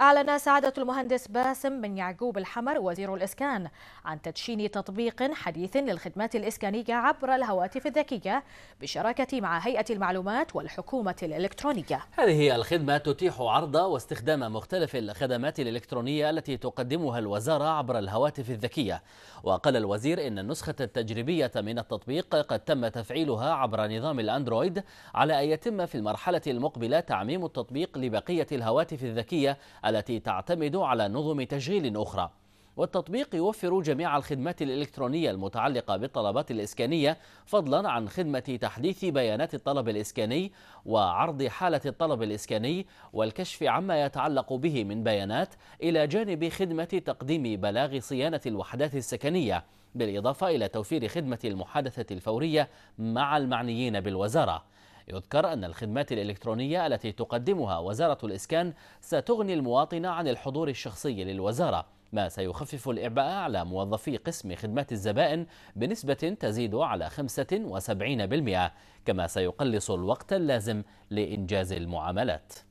أعلن سعادة المهندس باسم بن يعقوب الحمر وزير الإسكان عن تدشين تطبيق حديث للخدمات الإسكانية عبر الهواتف الذكية بالشراكة مع هيئة المعلومات والحكومة الإلكترونية. هذه الخدمة تتيح عرض واستخدام مختلف الخدمات الإلكترونية التي تقدمها الوزارة عبر الهواتف الذكية، وقال الوزير إن النسخة التجريبية من التطبيق قد تم تفعيلها عبر نظام الأندرويد على أن يتم في المرحلة المقبلة تعميم التطبيق لبقية الهواتف الذكية التي تعتمد على نظم تشغيل أخرى والتطبيق يوفر جميع الخدمات الإلكترونية المتعلقة بالطلبات الإسكانية فضلا عن خدمة تحديث بيانات الطلب الإسكاني وعرض حالة الطلب الإسكاني والكشف عما يتعلق به من بيانات إلى جانب خدمة تقديم بلاغ صيانة الوحدات السكنية بالإضافة إلى توفير خدمة المحادثة الفورية مع المعنيين بالوزارة يذكر أن الخدمات الإلكترونية التي تقدمها وزارة الإسكان ستغني المواطن عن الحضور الشخصي للوزارة ما سيخفف الإعباء على موظفي قسم خدمات الزبائن بنسبة تزيد على 75% كما سيقلص الوقت اللازم لإنجاز المعاملات